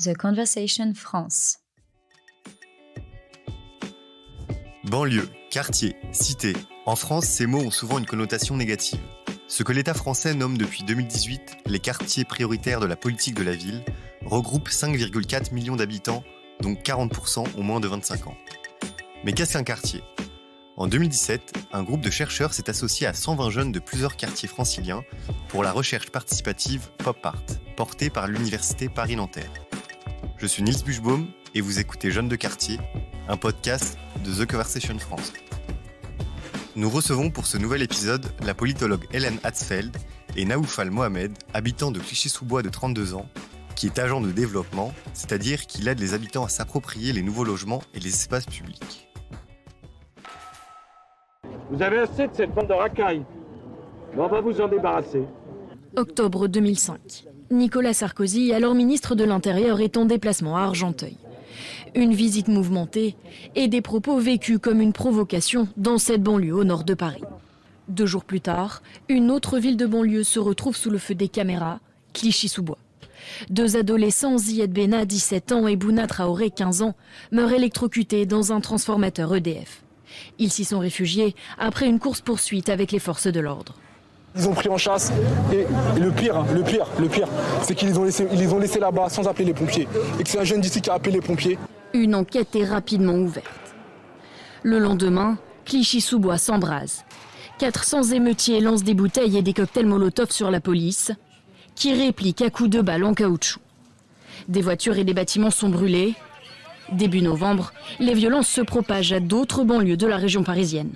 The Conversation France. Banlieue, quartier, cité. En France, ces mots ont souvent une connotation négative. Ce que l'État français nomme depuis 2018 les quartiers prioritaires de la politique de la ville regroupe 5,4 millions d'habitants, dont 40% ont moins de 25 ans. Mais qu'est-ce qu'un quartier En 2017, un groupe de chercheurs s'est associé à 120 jeunes de plusieurs quartiers franciliens pour la recherche participative Pop Art, portée par l'Université Paris-Nanterre. Je suis Nils Buchbaum et vous écoutez Jeunes de quartier, un podcast de The Conversation France. Nous recevons pour ce nouvel épisode la politologue Hélène Hatzfeld et Naoufal Mohamed, habitant de Clichy-sous-Bois de 32 ans, qui est agent de développement, c'est-à-dire qu'il aide les habitants à s'approprier les nouveaux logements et les espaces publics. Vous avez assez de cette bande de racailles. On va vous en débarrasser. Octobre 2005. Nicolas Sarkozy, alors ministre de l'Intérieur, est en déplacement à Argenteuil. Une visite mouvementée et des propos vécus comme une provocation dans cette banlieue au nord de Paris. Deux jours plus tard, une autre ville de banlieue se retrouve sous le feu des caméras, Clichy-sous-Bois. Deux adolescents, Ziad Bena, 17 ans, et Bouna Traoré, 15 ans, meurent électrocutés dans un transformateur EDF. Ils s'y sont réfugiés après une course-poursuite avec les forces de l'ordre. Ils ont pris en chasse et, le pire, hein, le pire, le pire, c'est qu'ils les ont laissés, ont laissés là-bas sans appeler les pompiers et que c'est un jeune d'ici qui a appelé les pompiers. Une enquête est rapidement ouverte. Le lendemain, Clichy-sous-Bois s'embrase. 400 émeutiers lancent des bouteilles et des cocktails Molotov sur la police, qui réplique à coups de balles en caoutchouc. Des voitures et des bâtiments sont brûlés. Début novembre, les violences se propagent à d'autres banlieues de la région parisienne.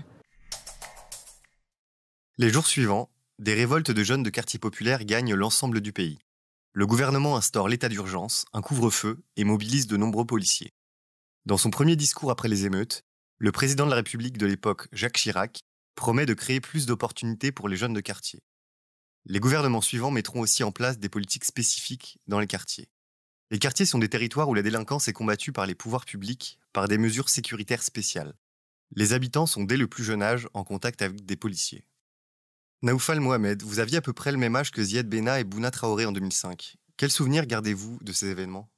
Les jours suivants, des révoltes de jeunes de quartiers populaires gagnent l'ensemble du pays. Le gouvernement instaure l'état d'urgence, un couvre-feu et mobilise de nombreux policiers. Dans son premier discours après les émeutes, le président de la République de l'époque, Jacques Chirac, promet de créer plus d'opportunités pour les jeunes de quartier. Les gouvernements suivants mettront aussi en place des politiques spécifiques dans les quartiers. Les quartiers sont des territoires où la délinquance est combattue par les pouvoirs publics par des mesures sécuritaires spéciales. Les habitants sont dès le plus jeune âge en contact avec des policiers. Naoufal Mohamed, vous aviez à peu près le même âge que Ziad Bena et Bouna Traoré en 2005. Quels souvenirs gardez-vous de ces événements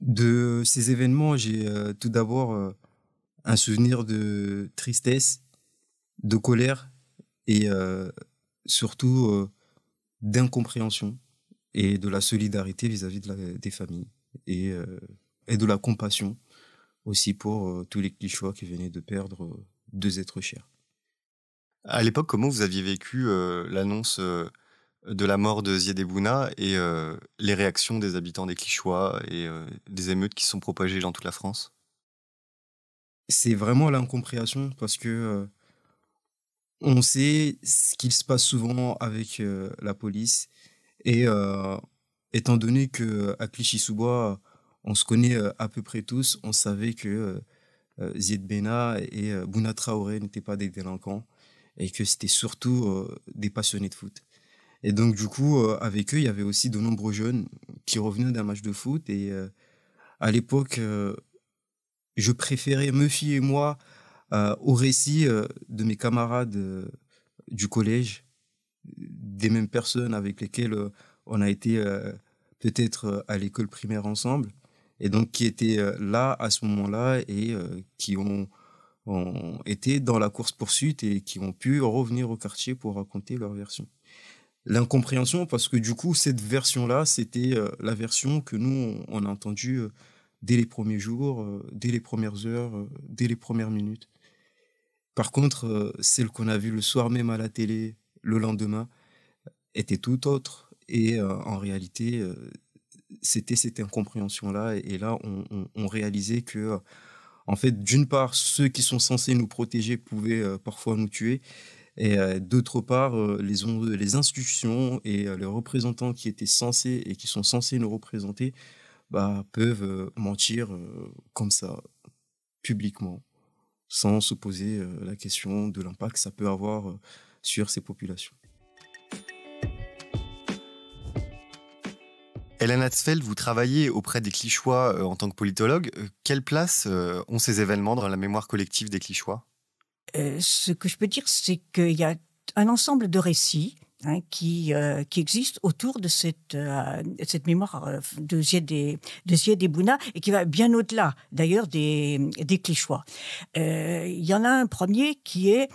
De ces événements, j'ai euh, tout d'abord euh, un souvenir de tristesse, de colère et euh, surtout d'incompréhension et de la solidarité vis-à-vis des familles et, et, de la compassion aussi pour tous les Clichois qui venaient de perdre deux êtres chers. À l'époque, comment vous aviez vécu euh, l'annonce euh, de la mort de Ziedebouna et euh, les réactions des habitants des Clichois et des émeutes qui se sont propagées dans toute la France C'est vraiment l'incompréhension parce que on sait ce qu'il se passe souvent avec la police et étant donné que à Clichy-sous-Bois, on se connaît à peu près tous, on savait que Ziedbena et Bouna Traoré n'étaient pas des délinquants et que c'était surtout euh, des passionnés de foot. Et donc, du coup, euh, avec eux, il y avait aussi de nombreux jeunes qui revenaient d'un match de foot. Et euh, à l'époque, je préférais, me fier moi, au récit de mes camarades du collège, des mêmes personnes avec lesquelles on a été peut-être à l'école primaire ensemble, et donc qui étaient là à ce moment-là et qui ont ont été dans la course-poursuite et qui ont pu revenir au quartier pour raconter leur version. L'incompréhension, parce que du coup, cette version-là, c'était euh, la version que nous, on a entendue euh, dès les premiers jours, euh, dès les premières heures, dès les premières minutes. Par contre, celle qu'on a vue le soir même à la télé, le lendemain, était tout autre. Et en réalité, c'était cette incompréhension-là. Et, là, on réalisait que en fait, d'une part, ceux qui sont censés nous protéger pouvaient euh, parfois nous tuer, et euh, d'autre part, euh, les, institutions et les représentants qui étaient censés et qui sont censés nous représenter bah, peuvent mentir comme ça, publiquement, sans se poser la question de l'impact que ça peut avoir sur ces populations. Hélène Hatzfeld, vous travaillez auprès des Clichois euh, en tant que politologue. Euh, quelle place euh, ont ces événements dans la mémoire collective des Clichois Ce que je peux dire, c'est qu'il y a un ensemble de récits hein, qui, existent qui existe autour de cette, cette mémoire de Zied et, Bouna et qui va bien au-delà d'ailleurs des, des clichois. Il y en a un premier qui est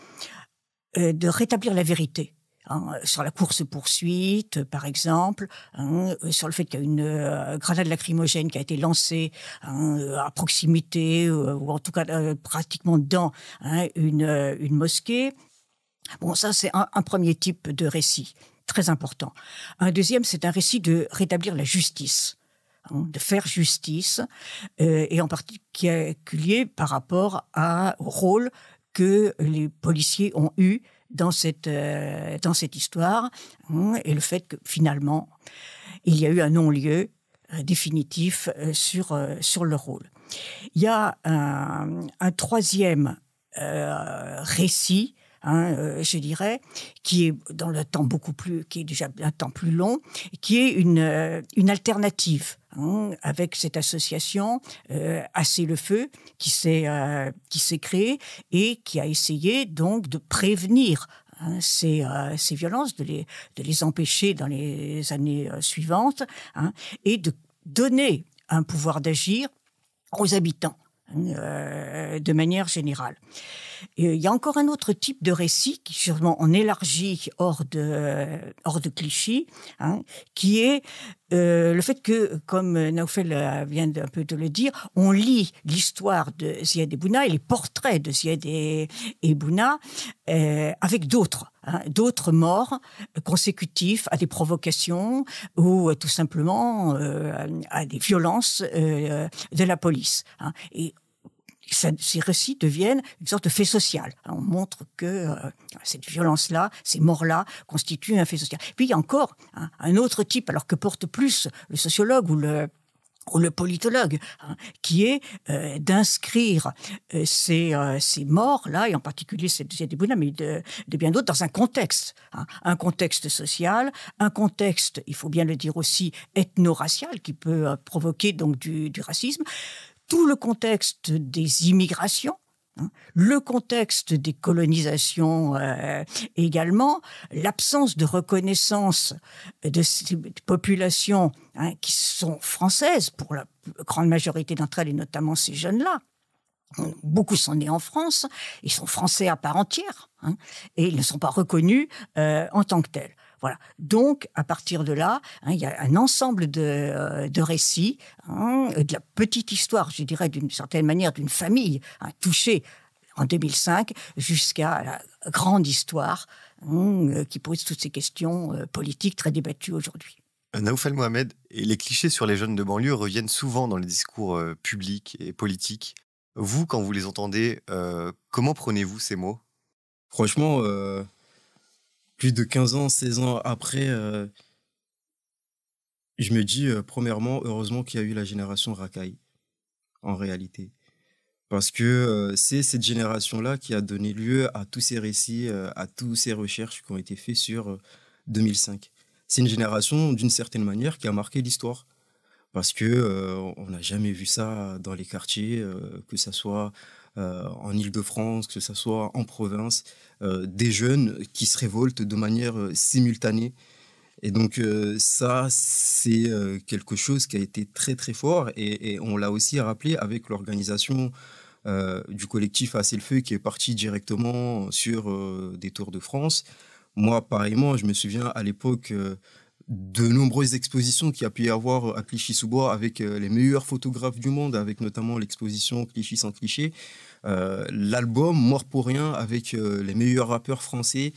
de rétablir la vérité. Hein, sur la course-poursuite, par exemple, hein, euh, sur le fait qu'il y a une euh, grenade lacrymogène qui a été lancée hein, euh, à proximité, ou en tout cas pratiquement dans une, mosquée. Bon, ça, c'est un, premier type de récit, très important. Un deuxième, c'est un récit de rétablir la justice de faire justice, et en particulier par rapport au rôle que les policiers ont eu dans cette, euh, dans cette histoire, hein, et le fait que finalement, il y a eu un non-lieu euh, définitif euh, sur, sur le rôle. Il y a un troisième récit Hein, euh, je dirais, qui est dans le temps beaucoup plus, qui est déjà un temps plus long, qui est une, euh, une alternative hein, avec cette association euh, Assez le feu qui s'est qui s'est créée et qui a essayé donc de prévenir hein, ces, violences, de les, de les empêcher dans les années suivantes, et de donner un pouvoir d'agir aux habitants. Euh, de manière générale. Euh, il y a encore un autre type de récit qui sûrement on élargit hors de hors de cliché, hein, qui est euh, le fait que, comme Naoufel vient un peu de le dire, on lit l'histoire de Ziad Bouna et les portraits de Ziad Bouna avec d'autres, hein, d'autres morts consécutifs à des provocations ou tout simplement à des violences de la police. Hein. Et ces récits deviennent une sorte de fait social. on montre que euh, cette violence-là, ces morts-là, constituent un fait social. Puis il y a encore un autre type, alors que porte plus le sociologue ou le, le politologue, hein, qui est euh, d'inscrire euh, ces, morts-là, et en particulier ces, de déboulins, mais de, bien d'autres, dans un contexte. Hein. un contexte social, un contexte, il faut bien le dire aussi, ethno-racial, qui peut provoquer donc du, du racisme tout le contexte des immigrations, hein, le contexte des colonisations euh, également, l'absence de reconnaissance de ces populations hein, qui sont françaises pour la grande majorité d'entre elles et notamment ces jeunes-là. Beaucoup sont nés en France, ils sont français à part entière hein, et ils ne sont pas reconnus euh, en tant que tels. Donc, à partir de là, hein, il y a un ensemble de, euh, récits, hein, de la petite histoire, je dirais d'une certaine manière, d'une famille hein, touchée en 2005 jusqu'à la grande histoire euh, qui pose toutes ces questions euh, politiques très débattues aujourd'hui. Naoufal Mohamed, et les clichés sur les jeunes de banlieue reviennent souvent dans les discours publics et politiques. Vous, quand vous les entendez, comment prenez-vous ces mots Franchement, plus de 15 ans, 16 ans après, euh, je me dis, euh, premièrement, heureusement qu'il y a eu la génération racaille, en réalité. Parce que euh, c'est cette génération-là qui a donné lieu à tous ces récits, à toutes ces recherches qui ont été faites sur 2005. C'est une génération, d'une certaine manière, qui a marqué l'histoire. Parce que on n'a jamais vu ça dans les quartiers, que ça soit euh, en Ile-de-France, que ce soit en province, euh, des jeunes qui se révoltent de manière euh, simultanée. Et donc ça, c'est quelque chose qui a été très très fort et, on l'a aussi rappelé avec l'organisation du collectif Assez le Feu qui est parti directement sur des Tours de France. Moi, pareillement, je me souviens à l'époque, de nombreuses expositions qu'il y a pu y avoir à Clichy-sous-Bois avec euh, les meilleurs photographes du monde, avec notamment l'exposition Clichy sans cliché, euh, l'album Mort pour rien avec euh, les meilleurs rappeurs français.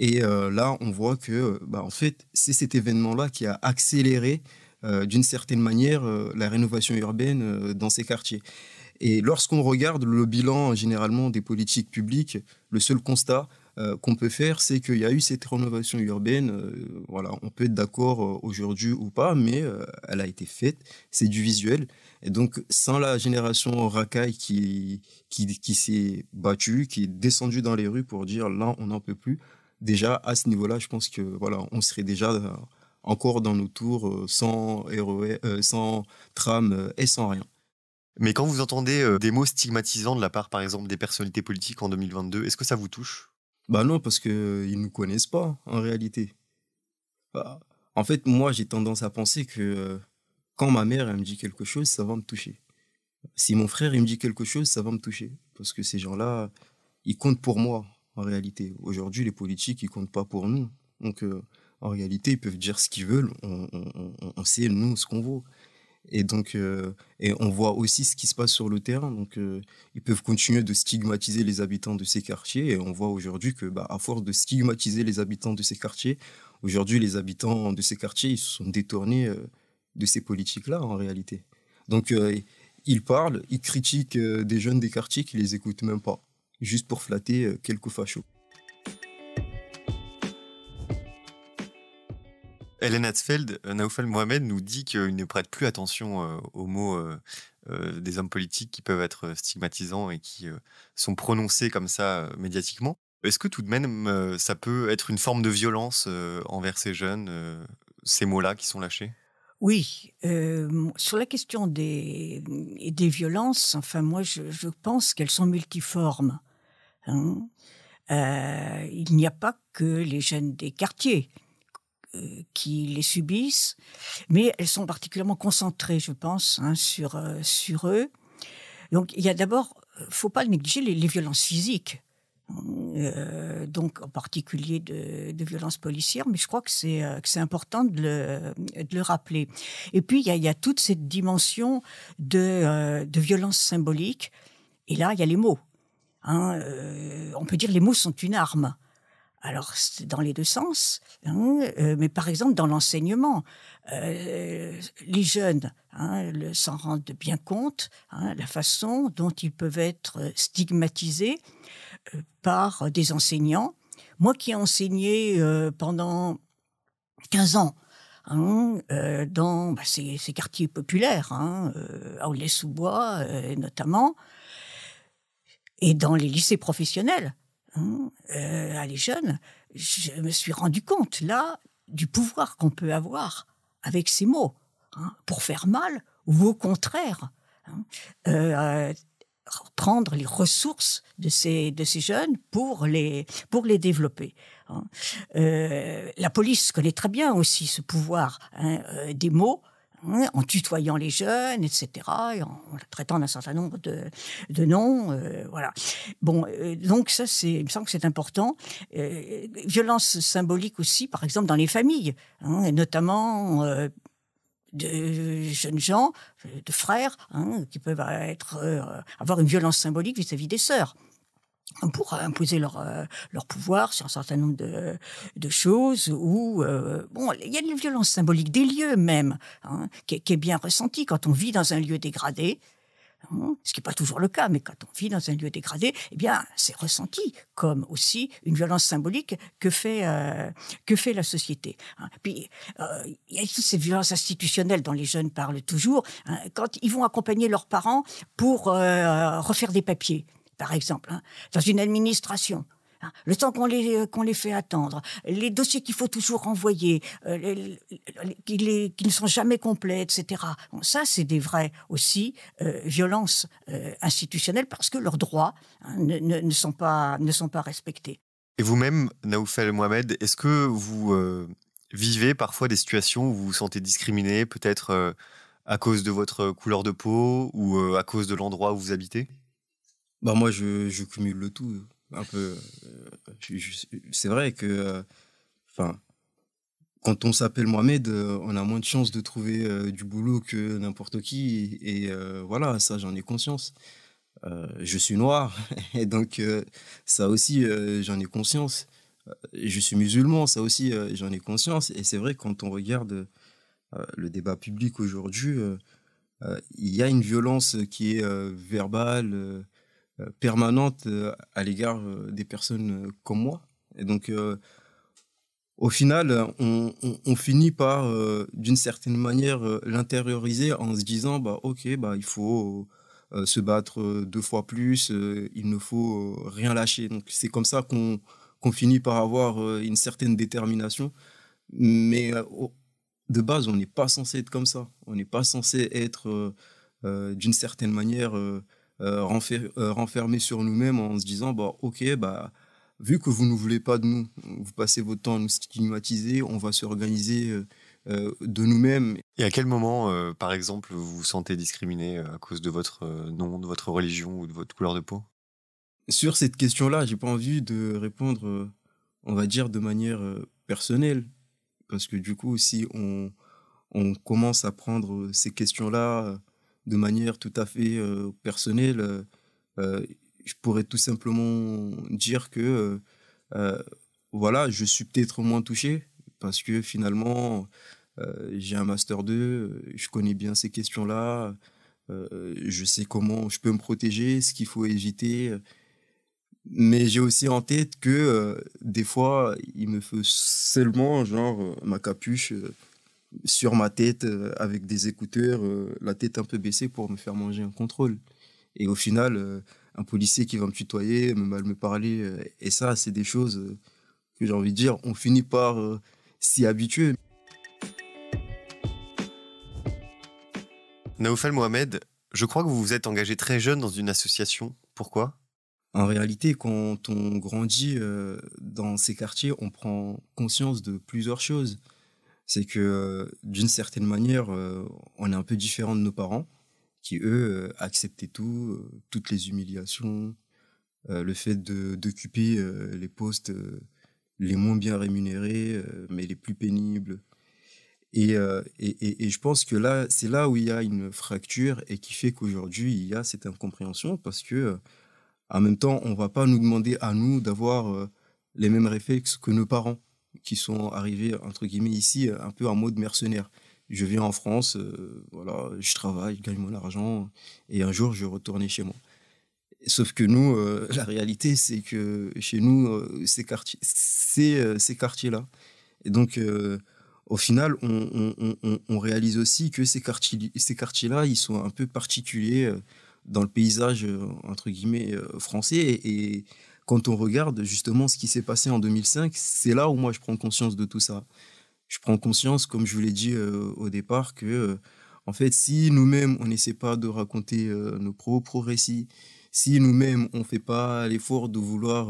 Et là, on voit que, bah, en fait, c'est cet événement-là qui a accéléré d'une certaine manière la rénovation urbaine dans ces quartiers. Et lorsqu'on regarde le bilan généralement des politiques publiques, le seul constat, euh, qu'on peut faire, c'est qu'il y a eu cette rénovation urbaine. Euh, voilà, on peut être d'accord euh, aujourd'hui ou pas, mais elle a été faite. C'est du visuel. Et donc, sans la génération racaille qui, qui, s'est battue, qui est descendue dans les rues pour dire là, on n'en peut plus, déjà à ce niveau-là, je pense que voilà, on serait déjà encore dans nos tours sans e, sans tram et sans rien. Mais quand vous entendez des mots stigmatisants de la part, par exemple, des personnalités politiques en 2022, est-ce que ça vous touche bah non, parce qu'ils euh, ne nous connaissent pas en réalité. Bah, en fait, moi, j'ai tendance à penser que euh, quand ma mère, elle me dit quelque chose, ça va me toucher. Si mon frère, me dit quelque chose, ça va me toucher. Parce que ces gens-là, ils comptent pour moi en réalité. Aujourd'hui, les politiques, ils comptent pas pour nous. Donc, euh, en réalité, ils peuvent dire ce qu'ils veulent. On, on, sait, nous, ce qu'on vaut. Et donc, euh, on voit aussi ce qui se passe sur le terrain. Donc, euh, ils peuvent continuer de stigmatiser les habitants de ces quartiers. Et on voit aujourd'hui que, bah, à force de stigmatiser les habitants de ces quartiers, aujourd'hui, les habitants de ces quartiers, se sont détournés euh, de ces politiques-là, en réalité. Donc, ils parlent, ils critiquent des jeunes des quartiers qui les écoutent même pas, juste pour flatter quelques fachos. Hélène Hatzfeld, euh, Naoufal Mohamed nous dit qu'il ne prête plus attention euh, aux mots euh, des hommes politiques qui peuvent être stigmatisants et qui sont prononcés comme ça médiatiquement. Est-ce que tout de même, ça peut être une forme de violence envers ces jeunes, ces mots-là qui sont lâchés oui, sur la question des, des violences, enfin moi je, pense qu'elles sont multiformes. Hein. il n'y a pas que les jeunes des quartiers. Euh, qui les subissent, mais elles sont particulièrement concentrées, je pense, hein, sur, euh, sur eux. Donc il y a d'abord, euh, faut pas négliger les, violences physiques. donc en particulier de, violences policières, mais je crois que c'est important de le, de le, rappeler. Et puis il y a, toute cette dimension de, de violence symbolique, et là il y a les mots. Hein, on peut dire les mots sont une arme. Alors, c'est dans les deux sens, hein, euh, mais par exemple dans l'enseignement, euh, les jeunes hein, s'en rendent bien compte, hein, la façon dont ils peuvent être euh, stigmatisés par des enseignants. Moi qui ai enseigné pendant 15 ans, dans bah, ces, quartiers populaires, à Aulnay-sous-Bois notamment, et dans les lycées professionnels, euh, à les jeunes, je me suis rendu compte là du pouvoir qu'on peut avoir avec ces mots, hein, pour faire mal ou au contraire hein, euh, prendre les ressources de ces, de ces jeunes pour les, pour les développer. Hein. Euh, la police connaît très bien aussi ce pouvoir des mots en tutoyant les jeunes, etc., et en, traitant d'un certain nombre de, noms. Euh, voilà. Bon, euh, donc ça, c'est, il me semble que c'est important. Euh, violence symbolique aussi, par exemple, dans les familles, hein, et notamment de jeunes gens, de frères, hein, qui peuvent être, avoir une violence symbolique vis à -vis des sœurs pour euh, imposer euh, leur, pouvoir sur un certain nombre de, choses ou euh, bon il y a une violence symbolique des lieux même hein, qui, est, bien ressentie quand on vit dans un lieu dégradé hein, ce qui n'est pas toujours le cas mais quand on vit dans un lieu dégradé eh bien c'est ressenti comme aussi une violence symbolique que fait que fait la société hein. puis il y a toutes ces violences institutionnelles dont les jeunes parlent toujours quand ils vont accompagner leurs parents pour refaire des papiers par exemple, hein, dans une administration. Hein, le temps qu'on les, euh, qu'on les fait attendre, les dossiers qu'il faut toujours renvoyer, euh, qui, ne sont jamais complets, etc. ça, c'est des vraies aussi euh, violences institutionnelles parce que leurs droits hein, ne, sont pas, ne sont pas respectés. Et vous-même, Naoufel Mohamed, est-ce que vous vivez parfois des situations où vous vous sentez discriminé, peut-être à cause de votre couleur de peau ou à cause de l'endroit où vous habitez bah moi, je, cumule le tout un peu. Euh, c'est vrai que, euh, enfin, quand on s'appelle Mohamed, euh, on a moins de chances de trouver du boulot que n'importe qui. Et, voilà, ça, j'en ai conscience. je suis noir, et donc ça aussi, j'en ai conscience. Je suis musulman, ça aussi, j'en ai conscience. Et c'est vrai, quand on regarde le débat public aujourd'hui, il y a une violence qui est verbale euh, permanente euh, à l'égard euh, des personnes comme moi. Et donc, au final, on, finit par, d'une certaine manière, l'intérioriser en se disant, bah, ok, bah, il faut se battre deux fois plus, il ne faut rien lâcher. Donc c'est comme ça qu'on finit par avoir une certaine détermination. Mais de base, on n'est pas censé être comme ça. On n'est pas censé être, d'une certaine manière, euh, euh, renfermer renfermés sur nous-mêmes en se disant bon, bah, ok, bah, vu que vous ne voulez pas de nous, vous passez votre temps à nous stigmatiser, on va s'organiser organiser euh, de nous-mêmes. Et à quel moment, par exemple, vous vous sentez discriminé à cause de votre nom, de votre religion ou de votre couleur de peau Sur cette question-là, j'ai pas envie de répondre, on va dire, de manière personnelle. Parce que du coup, si on commence à prendre ces questions-là de manière tout à fait euh, personnelle, euh, euh, je pourrais tout simplement dire que voilà, je suis peut-être moins touché parce que finalement, j'ai un master 2, je connais bien ces questions-là, je sais comment je peux me protéger, ce qu'il faut éviter. Mais j'ai aussi en tête que des fois, il me faut seulement genre ma capuche sur ma tête euh, avec des écouteurs, euh, la tête un peu baissée pour me faire manger un contrôle. Et au final, euh, un policier qui va me tutoyer, me mal me parler, et ça, c'est des choses que j'ai envie de dire, on finit par s'y habituer. Naoufal Mohamed, je crois que vous vous êtes engagé très jeune dans une association. Pourquoi En réalité, quand on grandit dans ces quartiers, on prend conscience de plusieurs choses c'est que euh, d'une certaine manière, euh, on est un peu différent de nos parents, qui eux euh, acceptaient tout, toutes les humiliations, le fait d'occuper les postes les moins bien rémunérés, mais les plus pénibles. Et, je pense que là, c'est là où il y a une fracture et qui fait qu'aujourd'hui, il y a cette incompréhension parce que, en même temps, on ne va pas nous demander à nous d'avoir les mêmes réflexes que nos parents qui sont arrivés, entre guillemets, ici, euh, un peu en mode mercenaire. Je viens en France, euh, voilà, je travaille, je gagne mon argent, et un jour, je retournais chez moi. Sauf que nous, euh, la réalité, c'est que chez nous, ces quartiers, c'est ces quartiers-là. Et donc, au final, on, on, réalise aussi que ces quartiers, ces quartiers-là, ils sont un peu particuliers dans le paysage entre guillemets français et, quand on regarde justement ce qui s'est passé en 2005, c'est là où moi je prends conscience de tout ça. Je prends conscience, comme je vous l'ai dit euh, au départ, que euh, en fait, si nous-mêmes on n'essaie pas de raconter euh, nos propres récits, si nous-mêmes on ne fait pas l'effort de vouloir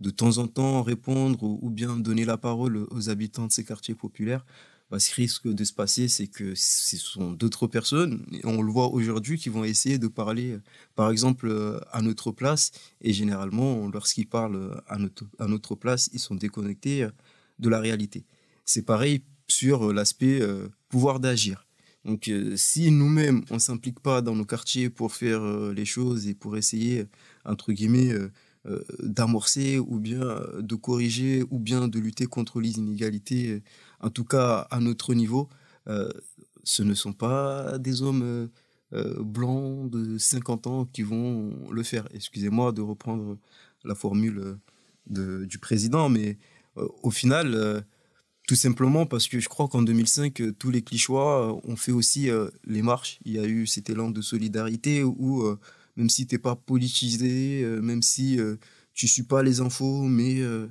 de temps en temps répondre ou bien donner la parole aux habitants de ces quartiers populaires, ce qui risque de se passer, c'est que ce sont d'autres personnes, et on le voit aujourd'hui, qui vont essayer de parler, euh, par exemple, euh, à notre place. Et généralement, lorsqu'ils parlent à notre, à notre place, ils sont déconnectés euh, de la réalité. C'est pareil sur l'aspect pouvoir d'agir. Donc, si nous-mêmes, on ne s'implique pas dans nos quartiers pour faire les choses et pour essayer, entre guillemets, euh, d'amorcer ou bien euh, de corriger ou bien de lutter contre les inégalités, euh, en tout cas à notre niveau. ce ne sont pas des hommes blancs de 50 ans qui vont le faire. Excusez-moi de reprendre la formule du président, mais au final, tout simplement parce que je crois qu'en 2005, tous les clichois ont fait aussi les marches. Il y a eu cet élan de solidarité où même si tu n'es pas politisé, euh, même si euh, tu suis pas les infos, mais euh,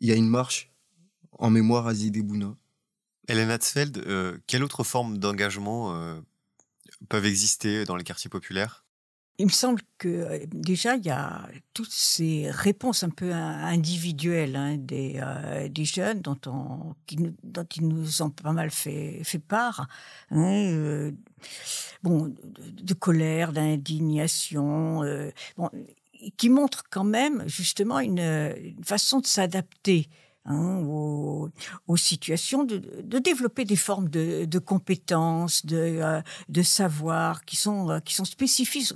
il y a une marche en mémoire à Zidé Hélène Hatzfeld, quelle autre forme d'engagement peuvent exister dans les quartiers populaires il me semble que euh, déjà, il y a toutes ces réponses un peu individuelles hein, des, euh, des, jeunes dont, on, qui dont ils nous ont pas mal fait, fait part. Hein, euh, bon, de, colère, d'indignation. bon, qui montrent quand même justement une façon de s'adapter Hein, aux, situations, de, développer des formes de, compétences, de, euh, savoirs qui sont, euh, qui sont spécifiques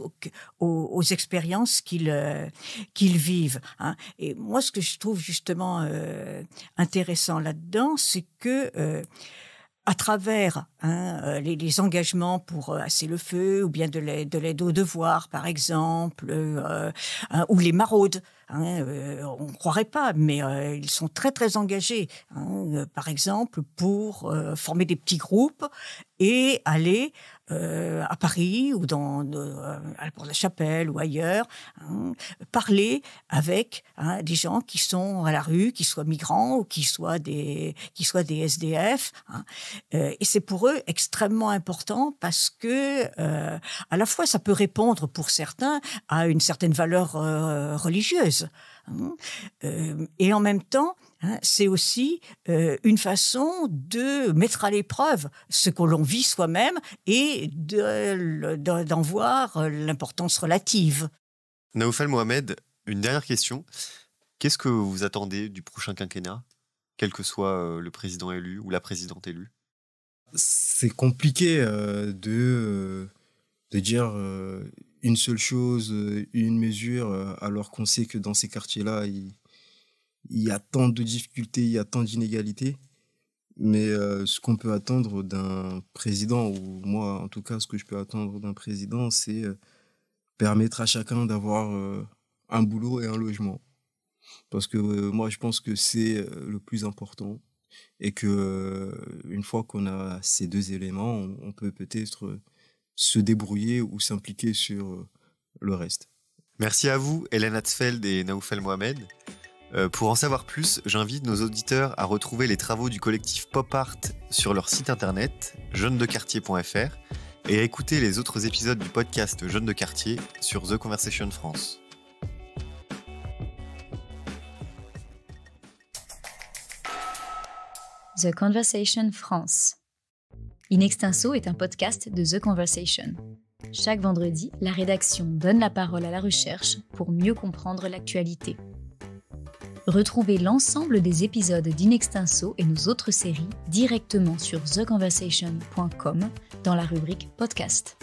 aux, expériences qu'ils euh, qu'ils vivent. Hein. Et moi, ce que je trouve justement intéressant là-dedans, c'est que à travers hein, les, engagements pour assez le feu, ou bien de l'aide, de l'aide aux devoirs, par exemple, ou les maraudes. Hein, euh, on ne croirait pas, mais euh, ils sont très très engagés, hein, euh, par exemple pour former des petits groupes et aller euh, à Paris ou dans euh, à la Porte de la Chapelle ou ailleurs, hein, parler avec hein, des gens qui sont à la rue, qui soient migrants ou qui soient des qui soient des SDF. Hein. Euh, et c'est pour eux extrêmement important parce que euh, à la fois ça peut répondre pour certains à une certaine valeur religieuse. Hein. Euh, et en même temps, hein, c'est aussi euh, une façon de mettre à l'épreuve ce que l'on vit soi-même et d'en voir l'importance relative. Naoufal Mohamed, une dernière question. Qu'est-ce que vous attendez du prochain quinquennat, quel que soit euh, le président élu ou la présidente élue C'est compliqué de, de dire une seule chose, euh, une mesure, euh, alors qu'on sait que dans ces quartiers-là, il, y a tant de difficultés, il y a tant d'inégalités. Mais euh, ce qu'on peut attendre d'un président, ou moi en tout cas, ce que je peux attendre d'un président, c'est permettre à chacun d'avoir un boulot et un logement. Parce que moi, je pense que c'est le plus important. Et que une fois qu'on a ces deux éléments, on peut peut-être se débrouiller ou s'impliquer sur euh, le reste. Merci à vous, Hélène Hatzfeld et Naoufel Mohamed. Euh, pour en savoir plus, j'invite nos auditeurs à retrouver les travaux du collectif Pop Art sur leur site internet jeunesdequartier.fr et à écouter les autres épisodes du podcast Jeunes de quartier sur The Conversation France. The Conversation France. Inextinso est un podcast de The Conversation. Chaque vendredi, la rédaction donne la parole à la recherche pour mieux comprendre l'actualité. Retrouvez l'ensemble des épisodes d'Inextinso et nos autres séries directement sur theconversation.com dans la rubrique Podcast.